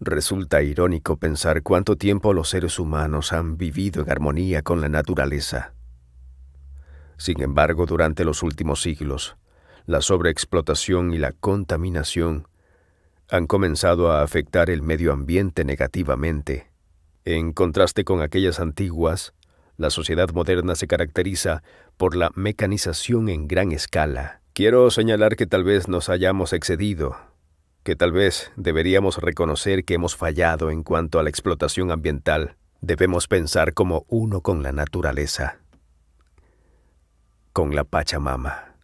Resulta irónico pensar cuánto tiempo los seres humanos han vivido en armonía con la naturaleza. Sin embargo, durante los últimos siglos, la sobreexplotación y la contaminación han comenzado a afectar el medio ambiente negativamente. En contraste con aquellas antiguas, la sociedad moderna se caracteriza por la mecanización en gran escala. Quiero señalar que tal vez nos hayamos excedido que tal vez deberíamos reconocer que hemos fallado en cuanto a la explotación ambiental, debemos pensar como uno con la naturaleza, con la Pachamama.